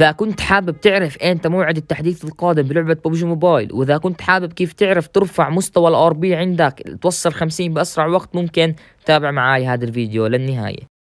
إذا كنت حابب تعرف إمتى موعد التحديث القادم بلعبة ببجي موبايل وإذا كنت حابب كيف تعرف ترفع مستوى الار بي عندك توصل 50 بأسرع وقت ممكن تابع معاي هذا الفيديو للنهاية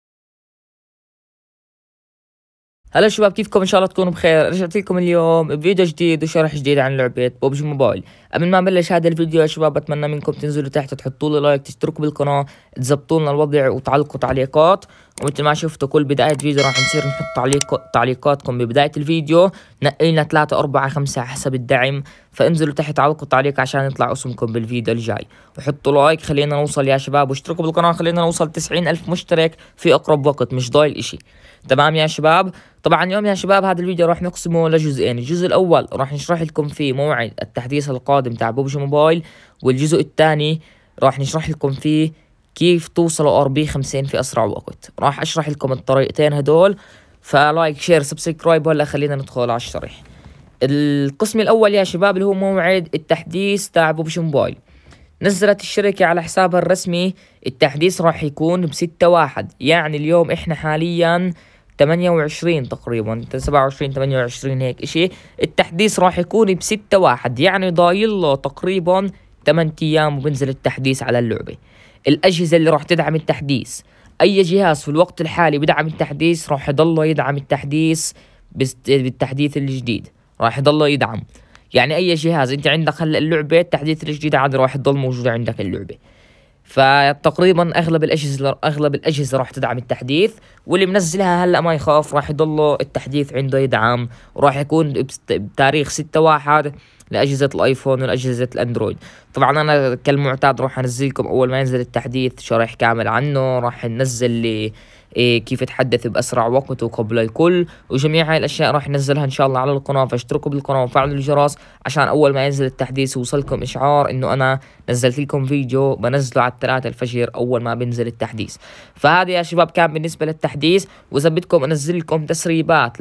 هلا شباب كيفكم ان شاء الله تكونوا بخير رجعت لكم اليوم بفيديو جديد وشرح جديد عن لعبه ببجي موبايل قبل ما نبلش هذا الفيديو يا شباب بتمنى منكم تنزلوا تحت تحطوا لي لايك تشتركوا بالقناه تزبطوا لنا الوضع وتعلقوا تعليقات ومثل ما شفتوا كل بدايه فيديو راح نصير نحط تعليق تعليقاتكم ببدايه الفيديو نقينا 3 4 5 حسب الدعم فانزلوا تحت علقوا تعليق عشان يطلع اسمكم بالفيديو الجاي وحطوا لايك خلينا نوصل يا شباب واشتركوا بالقناه خلينا نوصل 90 الف مشترك في اقرب وقت مش ضايل اشي تمام يا شباب طبعا اليوم يا شباب هذا الفيديو راح نقسمه لجزئين الجزء الاول راح نشرح لكم فيه موعد التحديث القادم تاع بوبجي موبايل والجزء الثاني راح نشرح لكم فيه كيف توصلوا ار بي 50 في اسرع وقت راح اشرح لكم الطريقتين هدول فلايك شير سبسكرايب ولا خلينا ندخل على الشرح القسم الاول يا شباب اللي هو موعد التحديث تاع بوبجي موبايل نزلت الشركة على حسابها الرسمي التحديث راح يكون بستة واحد يعني اليوم احنا حاليا 28 تقريبا 27 28 هيك اشي التحديث راح يكون ب 6 واحد يعني ضايل له تقريبا 8 ايام وبنزل التحديث على اللعبه الاجهزه اللي راح تدعم التحديث اي جهاز في الوقت الحالي بدعم التحديث راح يضل يدعم التحديث بالتحديث الجديد راح يضل يدعم يعني اي جهاز انت عندك هلا اللعبه التحديث الجديد عاد راح تضل موجوده عندك اللعبه فتقريبا اغلب الاجهزه اغلب الاجهزه راح تدعم التحديث واللي منزلها هلا ما يخاف راح يضل التحديث عنده يدعم وراح يكون بتاريخ 6 1 لاجهزه الايفون والاجهزه الاندرويد طبعا انا كالمعتاد راح انزلكم اول ما ينزل التحديث شرح كامل عنه راح ننزل لي إيه، كيف تحدث باسرع وقت وقبل الكل وجميع هاي الاشياء راح ننزلها ان شاء الله على القناه فاشتركوا بالقناه وفعلوا الجرس عشان اول ما ينزل التحديث يوصلكم اشعار انه انا نزلت لكم فيديو بنزله على الثلاثة الفجر اول ما بنزل التحديث فهذا يا شباب كان بالنسبه للتحديث واذا بدكم انزل لكم تسريبات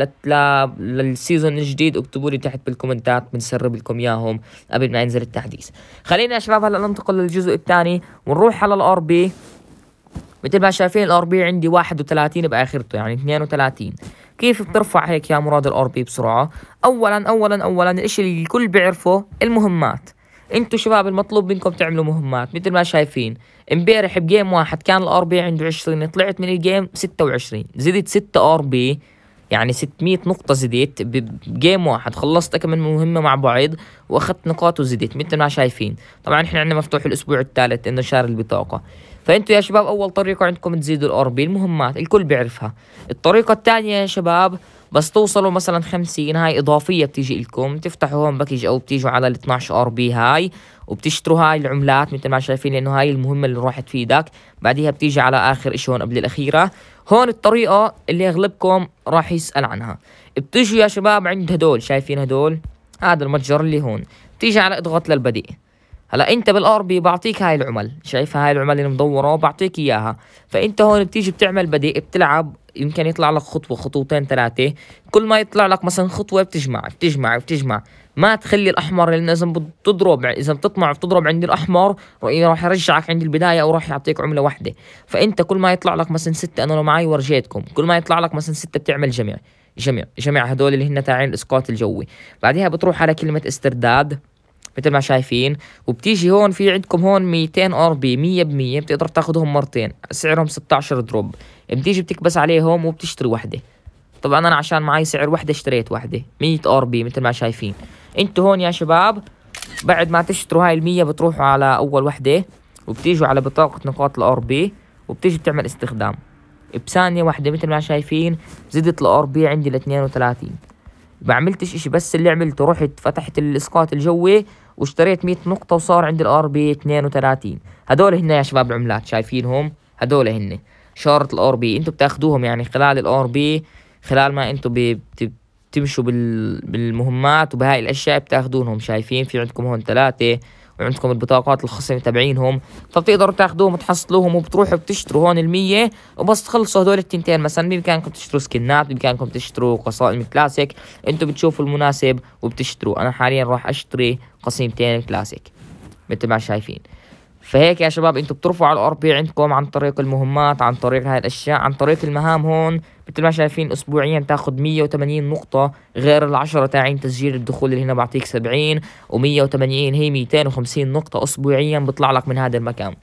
للسيزون الجديد اكتبوا لي تحت بالكومنتات بنسرب لكم اياهم قبل ما ينزل التحديث خلينا يا شباب هلا ننتقل للجزء الثاني ونروح على الار بي مثل ما شايفين الار بي عندي 31 باخرته يعني 32 كيف بترفع هيك يا مراد الار بي بسرعه اولا اولا اولا الشيء اللي الكل بيعرفه المهمات انتوا شباب المطلوب منكم تعملوا مهمات مثل ما شايفين امبارح بجيم واحد كان الار بي عنده 20 طلعت من الجيم 26 زدت 6 ار بي يعني 600 نقطة زديت بجيم واحد خلصت كم من مهمة مع بعض وأخذت نقاط وزديت مثل ما شايفين طبعا إحنا عندنا مفتوح الأسبوع الثالث إنه شهر البطاقة فأنتوا يا شباب أول طريقة عندكم تزيدوا الأربي المهمات الكل بيعرفها الطريقة الثانية يا شباب بس توصلوا مثلا 50 هاي اضافيه بتيجي لكم تفتحوا هون باكج او بتيجوا على ال 12 ار بي هاي وبتشتروا هاي العملات مثل ما شايفين لانه هاي المهمه اللي راح تفيدك بعديها بتيجي على اخر شيء هون قبل الاخيره هون الطريقه اللي اغلبكم راح يسال عنها بتيجوا يا شباب عند هدول شايفين هدول هذا المتجر اللي هون بتيجي على اضغط للبديء هلا انت بالار بي بعطيك هاي العمل شايف هاي العمل اللي مدوره بعطيك اياها فانت هون بتيجي بتعمل بديء بتلعب يمكن يطلع لك خطوه خطوتين ثلاثه كل ما يطلع لك مثلا خطوه بتجمع بتجمع بتجمع ما تخلي الاحمر لانه اذا بتضرب اذا بتطمع بتضرب عند الاحمر راح يرجعك عند البدايه او راح يعطيك عمله واحده فانت كل ما يطلع لك مثلا سته انا لو معي ورجيتكم كل ما يطلع لك مثلا سته بتعمل جمع جمع جمع هدول اللي هن تاعين الاسقاط الجوي بعدها بتروح على كلمه استرداد مثل ما شايفين وبتيجي هون في عندكم هون 200 ار بي 100% بتقدر تاخذهم مرتين سعرهم 16 دروب بتيجي بتكبس عليهم وبتشتري وحده طبعا انا عشان معي سعر وحده اشتريت وحده 100 ار بي مثل ما شايفين انتوا هون يا شباب بعد ما تشتروا هاي ال100 بتروحوا على اول وحده وبتيجوا على بطاقه نقاط الار بي وبتيجي بتعمل استخدام بثانيه وحده مثل ما شايفين زدت الار بي عندي ل 32 ما عملتش اشي بس اللي عملته رحت فتحت الاسقاط الجوي واشتريت 100 نقطة وصار عندي الار بي 32 هدول هن يا شباب العملات شايفينهم هدول هن شارة الار بي انتوا بتاخدوهم يعني خلال الار بي خلال ما انتوا بتمشوا بالمهمات وبهاي الاشياء بتاخدونهم شايفين في عندكم هون ثلاثة عندكم البطاقات الخصم تبعينهم فبتقدروا تاخدوهم وتحصلوهم وبتروحوا بتشتروا هون المية وبس تخلصوا هدول التنتين مثلا بامكانكم تشتروا سكنات بامكانكم تشتروا قصائم كلاسيك انتم بتشوفوا المناسب وبتشتروا انا حاليا راح اشتري قصيمتين كلاسيك مثل ما شايفين فهيك يا شباب انتم بترفعوا على الار بي عندكم عن طريق المهمات عن طريق هاي الاشياء عن طريق المهام هون مثل ما شايفين اسبوعيا تاخذ 180 نقطة غير ال10 تاعين تسجيل الدخول اللي هنا بعطيك 70 و180 هي 250 نقطة اسبوعيا بيطلع لك من هذا المكان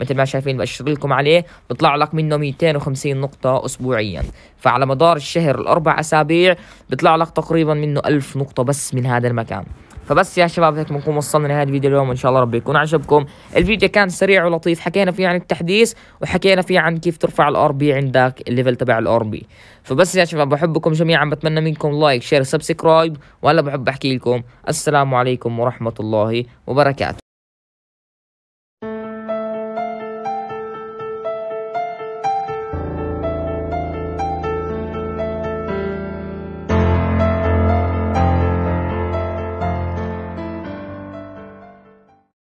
مثل ما شايفين بشر لكم عليه بيطلع لك منه 250 نقطة أسبوعيا فعلى مدار الشهر الأربع أسابيع بيطلع لك تقريبا منه 1000 نقطة بس من هذا المكان فبس يا شباب هيك بنكون وصلنا لنهايه الفيديو اليوم وان شاء الله ربي يكون عجبكم الفيديو كان سريع ولطيف حكينا فيه عن التحديث وحكينا فيه عن كيف ترفع الار بي عندك الليفل تبع الار بي فبس يا شباب بحبكم جميعا بتمنى منكم لايك شير سبسكرايب وهلا بحب احكي لكم السلام عليكم ورحمه الله وبركاته